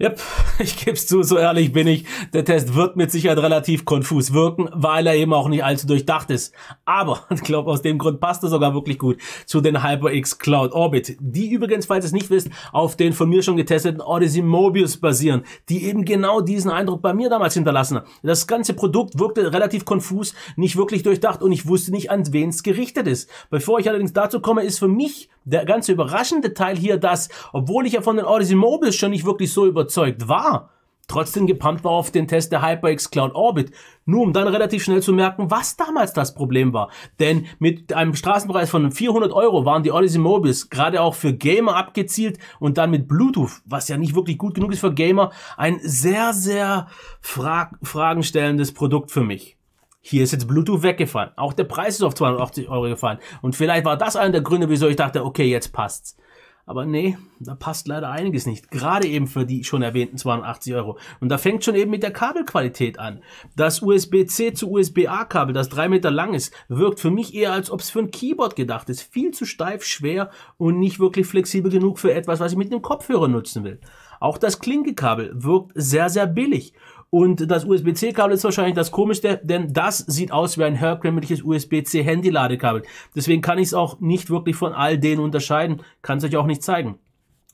Yep, ich geb's zu, so ehrlich bin ich. Der Test wird mit Sicherheit relativ konfus wirken, weil er eben auch nicht allzu durchdacht ist. Aber ich glaube, aus dem Grund passt er sogar wirklich gut zu den HyperX Cloud Orbit, die übrigens, falls ihr es nicht wisst, auf den von mir schon getesteten Odyssey Mobius basieren, die eben genau diesen Eindruck bei mir damals hinterlassen. Das ganze Produkt wirkte relativ konfus, nicht wirklich durchdacht und ich wusste nicht, an wen es gerichtet ist. Bevor ich allerdings dazu komme, ist für mich der ganze überraschende Teil hier, dass, obwohl ich ja von den Odyssey Mobiles schon nicht wirklich so überzeugt war, trotzdem gepumpt war auf den Test der HyperX Cloud Orbit, nur um dann relativ schnell zu merken, was damals das Problem war. Denn mit einem Straßenpreis von 400 Euro waren die Odyssey Mobiles gerade auch für Gamer abgezielt und dann mit Bluetooth, was ja nicht wirklich gut genug ist für Gamer, ein sehr, sehr frag fragenstellendes Produkt für mich. Hier ist jetzt Bluetooth weggefahren. Auch der Preis ist auf 280 Euro gefallen. Und vielleicht war das einer der Gründe, wieso ich dachte, okay, jetzt passt's. Aber nee, da passt leider einiges nicht. Gerade eben für die schon erwähnten 280 Euro. Und da fängt schon eben mit der Kabelqualität an. Das USB-C zu USB-A-Kabel, das drei Meter lang ist, wirkt für mich eher, als ob es für ein Keyboard gedacht ist. Viel zu steif, schwer und nicht wirklich flexibel genug für etwas, was ich mit einem Kopfhörer nutzen will. Auch das Klinkekabel wirkt sehr, sehr billig. Und das USB-C-Kabel ist wahrscheinlich das Komischste, denn das sieht aus wie ein herkömmliches USB-C-Handy-Ladekabel. Deswegen kann ich es auch nicht wirklich von all denen unterscheiden, kann es euch auch nicht zeigen.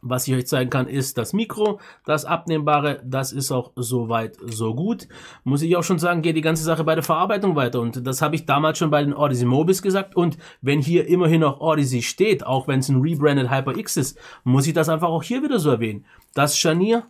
Was ich euch zeigen kann, ist das Mikro, das Abnehmbare, das ist auch soweit so gut. Muss ich auch schon sagen, geht die ganze Sache bei der Verarbeitung weiter und das habe ich damals schon bei den Odyssey Mobis gesagt und wenn hier immerhin noch Odyssey steht, auch wenn es ein rebranded HyperX ist, muss ich das einfach auch hier wieder so erwähnen. Das Scharnier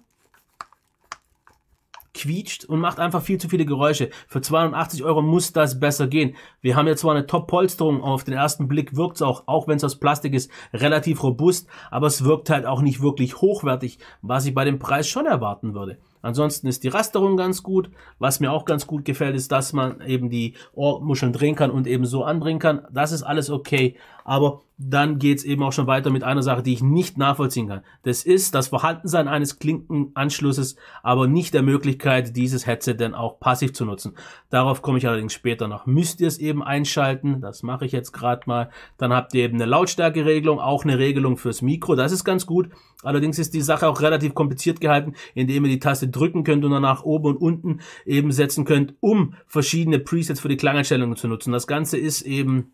quietscht und macht einfach viel zu viele Geräusche. Für 280 Euro muss das besser gehen. Wir haben ja zwar eine Top-Polsterung, auf den ersten Blick wirkt's auch, auch wenn's aus Plastik ist, relativ robust, aber es wirkt halt auch nicht wirklich hochwertig, was ich bei dem Preis schon erwarten würde. Ansonsten ist die Rasterung ganz gut. Was mir auch ganz gut gefällt, ist, dass man eben die Ohrmuscheln drehen kann und eben so anbringen kann. Das ist alles okay. Aber dann geht's eben auch schon weiter mit einer Sache, die ich nicht nachvollziehen kann. Das ist das Vorhandensein eines Klinkenanschlusses, aber nicht der Möglichkeit, dieses Headset dann auch passiv zu nutzen. Darauf komme ich allerdings später noch. Müsst ihr es eben einschalten, das mache ich jetzt gerade mal. Dann habt ihr eben eine Lautstärkeregelung, auch eine Regelung fürs Mikro, das ist ganz gut. Allerdings ist die Sache auch relativ kompliziert gehalten, indem ihr die Taste drücken könnt und danach oben und unten eben setzen könnt, um verschiedene Presets für die Klangeinstellungen zu nutzen. Das Ganze ist eben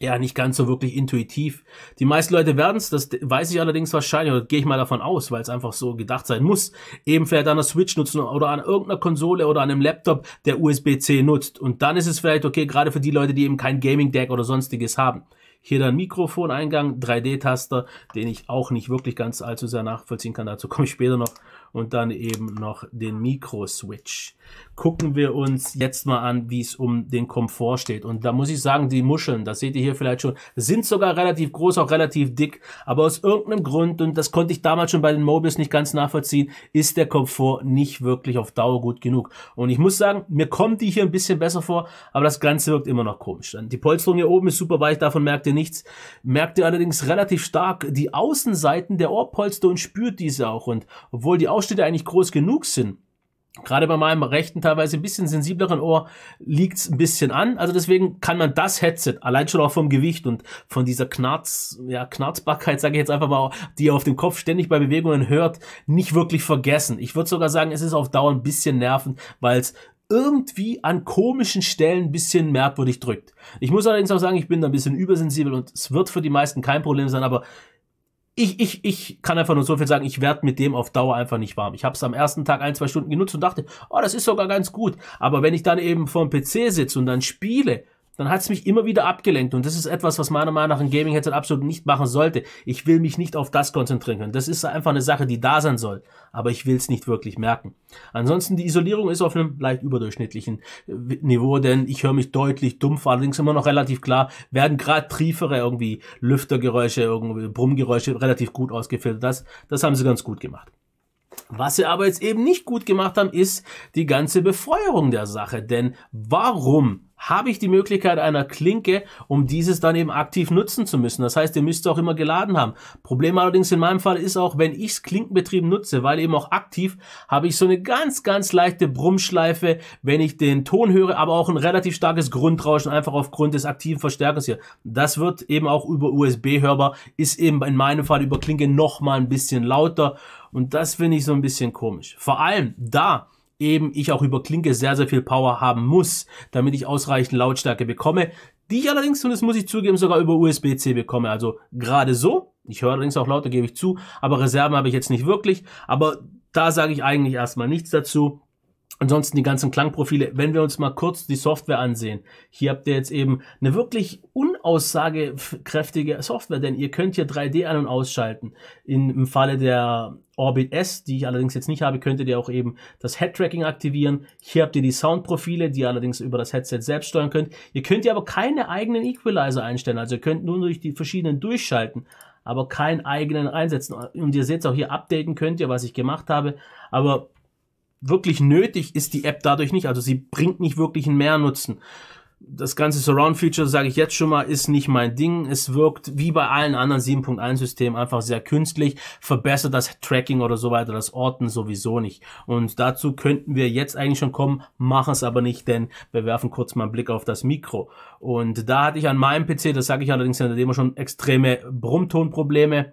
ja nicht ganz so wirklich intuitiv. Die meisten Leute werden es, das weiß ich allerdings wahrscheinlich, oder gehe ich mal davon aus, weil es einfach so gedacht sein muss, eben vielleicht an der Switch nutzen oder an irgendeiner Konsole oder an einem Laptop, der USB-C nutzt. Und dann ist es vielleicht okay, gerade für die Leute, die eben kein Gaming-Deck oder sonstiges haben. Hier dann Mikrofoneingang, 3D-Taster, den ich auch nicht wirklich ganz allzu sehr nachvollziehen kann. Dazu komme ich später noch. Und dann eben noch den Mikro-Switch. Gucken wir uns jetzt mal an, wie es um den Komfort steht. Und da muss ich sagen, die Muscheln, das seht ihr hier vielleicht schon, sind sogar relativ groß, auch relativ dick. Aber aus irgendeinem Grund, und das konnte ich damals schon bei den Mobiles nicht ganz nachvollziehen, ist der Komfort nicht wirklich auf Dauer gut genug. Und ich muss sagen, mir kommt die hier ein bisschen besser vor, aber das Ganze wirkt immer noch komisch. Die Polsterung hier oben ist super weich, davon merkt ihr, ihr nichts, merkt ihr allerdings relativ stark die Außenseiten der Ohrpolster und spürt diese auch. Und obwohl die Ausschnitte eigentlich groß genug sind, Gerade bei meinem rechten, teilweise ein bisschen sensibleren Ohr liegt es ein bisschen an. Also deswegen kann man das Headset, allein schon auch vom Gewicht und von dieser Knarz, ja, Knarzbarkeit, sage ich jetzt einfach mal, die ihr auf dem Kopf ständig bei Bewegungen hört, nicht wirklich vergessen. Ich würde sogar sagen, es ist auf Dauer ein bisschen nervend, weil es irgendwie an komischen Stellen ein bisschen merkwürdig drückt. Ich muss allerdings auch sagen, ich bin da ein bisschen übersensibel und es wird für die meisten kein Problem sein, aber ich, ich, ich kann einfach nur so viel sagen, ich werde mit dem auf Dauer einfach nicht warm. Ich habe es am ersten Tag ein, zwei Stunden genutzt und dachte, oh, das ist sogar ganz gut. Aber wenn ich dann eben vorm PC sitze und dann spiele, dann hat es mich immer wieder abgelenkt. Und das ist etwas, was meiner Meinung nach ein Gaming-Headset absolut nicht machen sollte. Ich will mich nicht auf das konzentrieren können. Das ist einfach eine Sache, die da sein soll. Aber ich will es nicht wirklich merken. Ansonsten, die Isolierung ist auf einem leicht überdurchschnittlichen äh, Niveau, denn ich höre mich deutlich dumpf, allerdings immer noch relativ klar, werden gerade triefere irgendwie Lüftergeräusche, irgendwie Brummgeräusche relativ gut ausgefiltert. Das, das haben sie ganz gut gemacht. Was sie aber jetzt eben nicht gut gemacht haben, ist die ganze Befeuerung der Sache. Denn warum habe ich die Möglichkeit einer Klinke, um dieses dann eben aktiv nutzen zu müssen. Das heißt, ihr müsst es auch immer geladen haben. Problem allerdings in meinem Fall ist auch, wenn ichs Klinkenbetrieben nutze, weil eben auch aktiv, habe ich so eine ganz, ganz leichte Brummschleife, wenn ich den Ton höre, aber auch ein relativ starkes Grundrauschen, einfach aufgrund des aktiven Verstärkers hier. Das wird eben auch über USB hörbar, ist eben in meinem Fall über Klinke nochmal ein bisschen lauter und das finde ich so ein bisschen komisch. Vor allem da, eben ich auch über Klinke sehr, sehr viel Power haben muss, damit ich ausreichend Lautstärke bekomme, die ich allerdings, und das muss ich zugeben, sogar über USB-C bekomme. Also gerade so, ich höre allerdings auch lauter, gebe ich zu, aber Reserven habe ich jetzt nicht wirklich, aber da sage ich eigentlich erstmal nichts dazu. Ansonsten die ganzen Klangprofile, wenn wir uns mal kurz die Software ansehen. Hier habt ihr jetzt eben eine wirklich un unaussagekräftige Software, denn ihr könnt hier 3D an- und ausschalten. In, Im Falle der Orbit S, die ich allerdings jetzt nicht habe, könntet ihr auch eben das Head-Tracking aktivieren. Hier habt ihr die Soundprofile, die ihr allerdings über das Headset selbst steuern könnt. Ihr könnt hier aber keine eigenen Equalizer einstellen, also ihr könnt nur durch die verschiedenen durchschalten aber keinen eigenen einsetzen. Und ihr seht es auch hier, updaten könnt ihr, was ich gemacht habe. Aber wirklich nötig ist die App dadurch nicht. Also sie bringt nicht wirklich einen Mehrnutzen das ganze Surround-Feature, sage ich jetzt schon mal, ist nicht mein Ding. Es wirkt wie bei allen anderen 7.1-Systemen einfach sehr künstlich, verbessert das Tracking oder so weiter, das Orten sowieso nicht. Und dazu könnten wir jetzt eigentlich schon kommen, machen es aber nicht, denn wir werfen kurz mal einen Blick auf das Mikro. Und da hatte ich an meinem PC, das sage ich allerdings in der Demo schon, extreme Brummtonprobleme,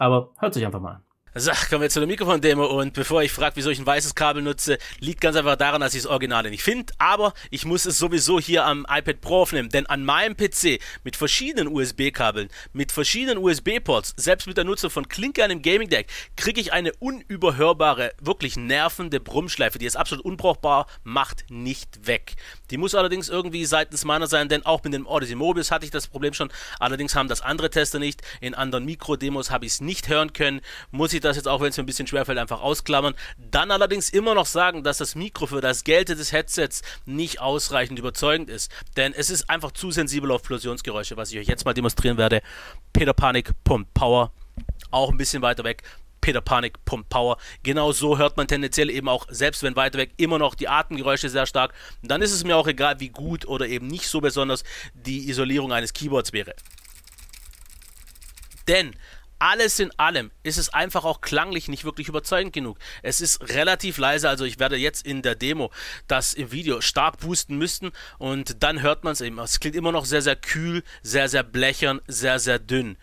aber hört sich einfach mal an. So, kommen wir zu der Mikrofon-Demo und bevor ich frage, wieso ich ein weißes Kabel nutze, liegt ganz einfach daran, dass ich das Originale nicht finde, aber ich muss es sowieso hier am iPad Pro aufnehmen, denn an meinem PC mit verschiedenen USB-Kabeln, mit verschiedenen USB-Ports, selbst mit der Nutzung von Klinke an dem Gaming-Deck, kriege ich eine unüberhörbare, wirklich nervende Brummschleife, die es absolut unbrauchbar macht, nicht weg. Die muss allerdings irgendwie seitens meiner sein, denn auch mit dem Odyssey Mobius hatte ich das Problem schon. Allerdings haben das andere Tester nicht. In anderen Mikro-Demos habe ich es nicht hören können. Muss ich das jetzt, auch wenn es mir ein bisschen schwerfällt, einfach ausklammern. Dann allerdings immer noch sagen, dass das Mikro für das Gelte des Headsets nicht ausreichend überzeugend ist. Denn es ist einfach zu sensibel auf Plosionsgeräusche, was ich euch jetzt mal demonstrieren werde. Peter Panik, Pump Power. Auch ein bisschen weiter weg Peter Panik, Pump Power. Genau so hört man tendenziell eben auch, selbst wenn weiter weg, immer noch die Atemgeräusche sehr stark. Und dann ist es mir auch egal, wie gut oder eben nicht so besonders die Isolierung eines Keyboards wäre. Denn alles in allem ist es einfach auch klanglich nicht wirklich überzeugend genug. Es ist relativ leise, also ich werde jetzt in der Demo das im Video stark boosten müssen und dann hört man es eben. Es klingt immer noch sehr, sehr kühl, sehr, sehr blechern, sehr, sehr dünn.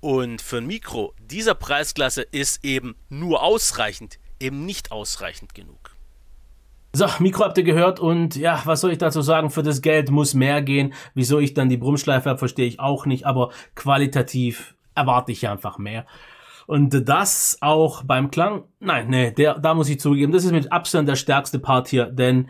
Und für ein Mikro dieser Preisklasse ist eben nur ausreichend, eben nicht ausreichend genug. So, Mikro habt ihr gehört und ja, was soll ich dazu sagen? Für das Geld muss mehr gehen. Wieso ich dann die Brummschleife habe, verstehe ich auch nicht, aber qualitativ erwarte ich einfach mehr. Und das auch beim Klang. Nein, nee, der, da muss ich zugeben, das ist mit Abstand der stärkste Part hier, denn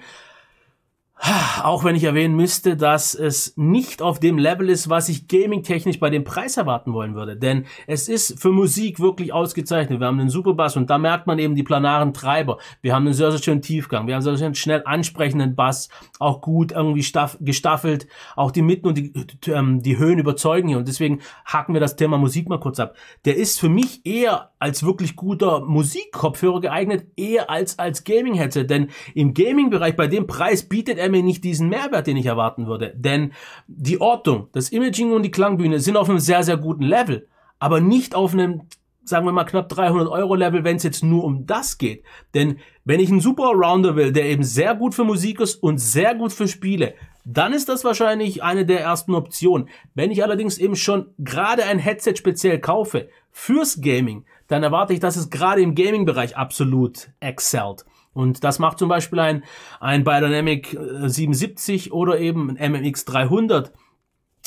auch wenn ich erwähnen müsste, dass es nicht auf dem Level ist, was ich gaming-technisch bei dem Preis erwarten wollen würde. Denn es ist für Musik wirklich ausgezeichnet. Wir haben einen super Bass und da merkt man eben die planaren Treiber. Wir haben einen sehr, sehr schönen Tiefgang. Wir haben einen sehr, sehr schnell ansprechenden Bass. Auch gut irgendwie gestaffelt. Auch die Mitten und die, ähm, die Höhen überzeugen hier. Und deswegen hacken wir das Thema Musik mal kurz ab. Der ist für mich eher als wirklich guter Musikkopfhörer geeignet, eher als als Gaming-Headset. Denn im Gaming-Bereich bei dem Preis bietet er mir nicht diesen Mehrwert, den ich erwarten würde. Denn die Ortung, das Imaging und die Klangbühne sind auf einem sehr, sehr guten Level, aber nicht auf einem sagen wir mal knapp 300 Euro Level, wenn es jetzt nur um das geht. Denn wenn ich einen Super Rounder will, der eben sehr gut für Musik ist und sehr gut für Spiele, dann ist das wahrscheinlich eine der ersten Optionen. Wenn ich allerdings eben schon gerade ein Headset speziell kaufe fürs Gaming, dann erwarte ich, dass es gerade im Gaming-Bereich absolut excelt. Und das macht zum Beispiel ein, ein Biodynamic 77 äh, oder eben ein MMX 300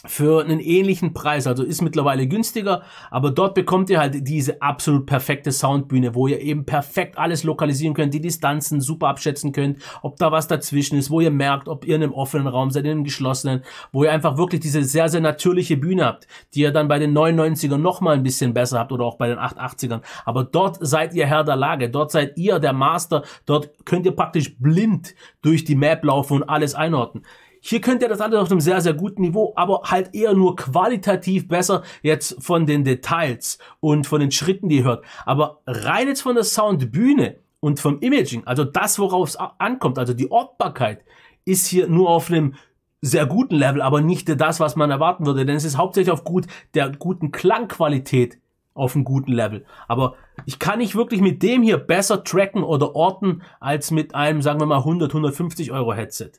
für einen ähnlichen Preis, also ist mittlerweile günstiger, aber dort bekommt ihr halt diese absolut perfekte Soundbühne, wo ihr eben perfekt alles lokalisieren könnt, die Distanzen super abschätzen könnt, ob da was dazwischen ist, wo ihr merkt, ob ihr in einem offenen Raum seid, in einem geschlossenen, wo ihr einfach wirklich diese sehr, sehr natürliche Bühne habt, die ihr dann bei den 99ern nochmal ein bisschen besser habt oder auch bei den 880ern, aber dort seid ihr Herr der Lage, dort seid ihr der Master, dort könnt ihr praktisch blind durch die Map laufen und alles einordnen. Hier könnt ihr das alles auf einem sehr, sehr guten Niveau, aber halt eher nur qualitativ besser jetzt von den Details und von den Schritten, die ihr hört. Aber rein jetzt von der Soundbühne und vom Imaging, also das, worauf es ankommt, also die Ortbarkeit, ist hier nur auf einem sehr guten Level, aber nicht das, was man erwarten würde, denn es ist hauptsächlich auf gut der guten Klangqualität auf einem guten Level. Aber ich kann nicht wirklich mit dem hier besser tracken oder orten als mit einem, sagen wir mal, 100, 150 Euro Headset.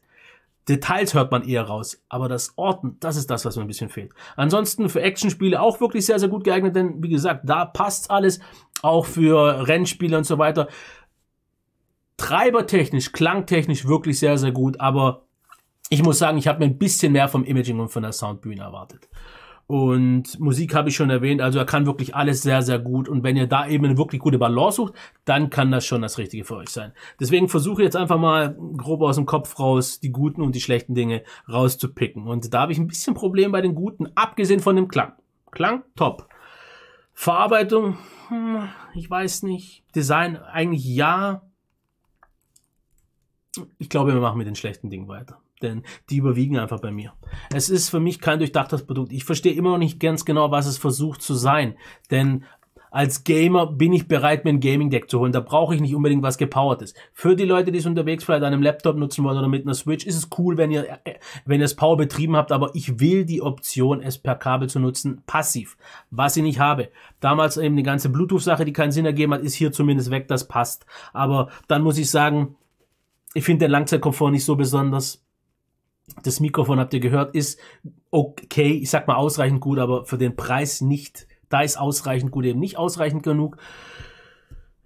Details hört man eher raus, aber das Orten, das ist das, was mir ein bisschen fehlt. Ansonsten für Actionspiele auch wirklich sehr, sehr gut geeignet, denn wie gesagt, da passt alles, auch für Rennspiele und so weiter. Treibertechnisch, klangtechnisch wirklich sehr, sehr gut, aber ich muss sagen, ich habe mir ein bisschen mehr vom Imaging und von der Soundbühne erwartet. Und Musik habe ich schon erwähnt, also er kann wirklich alles sehr, sehr gut. Und wenn ihr da eben eine wirklich gute Balance sucht, dann kann das schon das Richtige für euch sein. Deswegen versuche ich jetzt einfach mal grob aus dem Kopf raus, die guten und die schlechten Dinge rauszupicken. Und da habe ich ein bisschen Problem bei den guten, abgesehen von dem Klang. Klang, top. Verarbeitung, hm, ich weiß nicht. Design, eigentlich ja. Ich glaube, wir machen mit den schlechten Dingen weiter denn die überwiegen einfach bei mir. Es ist für mich kein durchdachtes Produkt. Ich verstehe immer noch nicht ganz genau, was es versucht zu sein, denn als Gamer bin ich bereit, mir ein Gaming-Deck zu holen. Da brauche ich nicht unbedingt was Gepowertes. Für die Leute, die es unterwegs vielleicht an einem Laptop nutzen wollen oder mit einer Switch, ist es cool, wenn ihr, äh, wenn ihr es Power betrieben habt, aber ich will die Option, es per Kabel zu nutzen, passiv, was ich nicht habe. Damals eben die ganze Bluetooth-Sache, die keinen Sinn ergeben hat, ist hier zumindest weg, das passt. Aber dann muss ich sagen, ich finde den Langzeitkomfort nicht so besonders das Mikrofon, habt ihr gehört, ist okay, ich sag mal ausreichend gut, aber für den Preis nicht. Da ist ausreichend gut eben nicht ausreichend genug.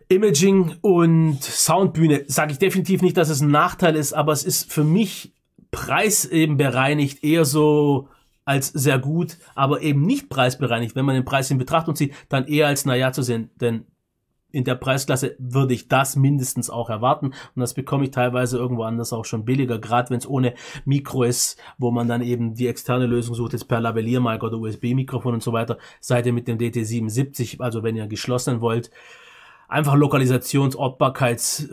Imaging und Soundbühne sage ich definitiv nicht, dass es ein Nachteil ist, aber es ist für mich Preis eben bereinigt eher so als sehr gut, aber eben nicht preisbereinigt, wenn man den Preis in Betrachtung zieht, dann eher als naja zu sehen, denn in der Preisklasse würde ich das mindestens auch erwarten. Und das bekomme ich teilweise irgendwo anders auch schon billiger, gerade wenn es ohne Mikro ist, wo man dann eben die externe Lösung sucht, jetzt per lavalier oder USB-Mikrofon und so weiter. Seid ihr mit dem DT77, also wenn ihr geschlossen wollt, einfach Lokalisations-, Ortbarkeits-,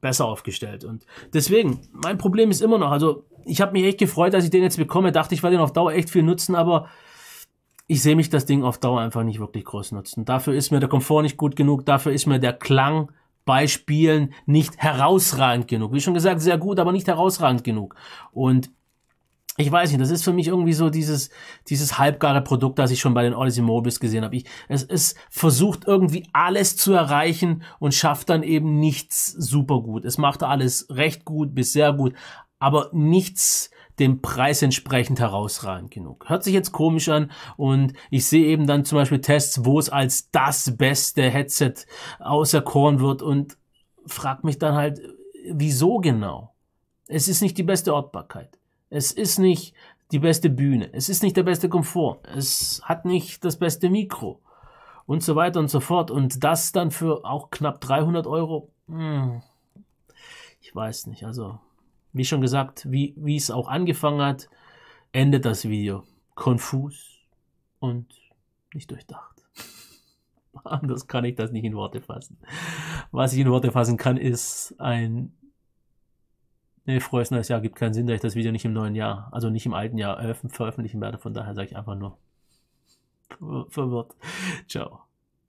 besser aufgestellt. Und deswegen, mein Problem ist immer noch, also ich habe mich echt gefreut, dass ich den jetzt bekomme, dachte ich, werde den auf Dauer echt viel nutzen, aber ich sehe mich das Ding auf Dauer einfach nicht wirklich groß nutzen. Dafür ist mir der Komfort nicht gut genug, dafür ist mir der Klang bei Spielen nicht herausragend genug. Wie schon gesagt, sehr gut, aber nicht herausragend genug. Und ich weiß nicht, das ist für mich irgendwie so dieses, dieses halbgare Produkt, das ich schon bei den Odyssey Mobiles gesehen habe. Ich, es, es versucht irgendwie alles zu erreichen und schafft dann eben nichts super gut. Es macht alles recht gut bis sehr gut, aber nichts, dem Preis entsprechend herausragend genug. Hört sich jetzt komisch an und ich sehe eben dann zum Beispiel Tests, wo es als das beste Headset auserkoren wird und frag mich dann halt, wieso genau? Es ist nicht die beste Ortbarkeit. Es ist nicht die beste Bühne. Es ist nicht der beste Komfort. Es hat nicht das beste Mikro. Und so weiter und so fort. Und das dann für auch knapp 300 Euro. Hm. Ich weiß nicht. Also wie schon gesagt, wie, wie es auch angefangen hat, endet das Video konfus und nicht durchdacht. Anders kann ich das nicht in Worte fassen. Was ich in Worte fassen kann, ist ein Nee, frohes neues Jahr gibt keinen Sinn, da ich das Video nicht im neuen Jahr, also nicht im alten Jahr äh, veröffentlichen werde. Von daher sage ich einfach nur verwirrt. Ciao.